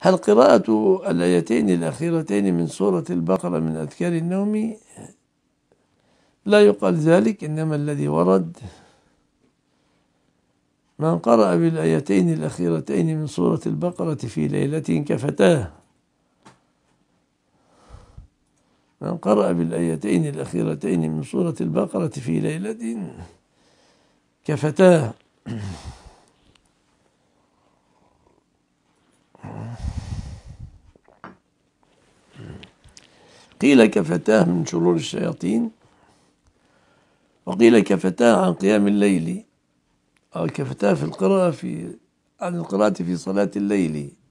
هل قراءة الآيتين الأخيرتين من سورة البقرة من أذكار النوم لا يقال ذلك إنما الذي ورد من قرأ بالآيتين الأخيرتين من سورة البقرة في ليلة كفتاه من قرأ بالآيتين الأخيرتين من سورة البقرة في ليلة كفتاه قيل كفتاه من شرور الشياطين وقيل كفتاه عن قيام الليل أو كفتاه في القراءة في عن القراءة في صلاة الليل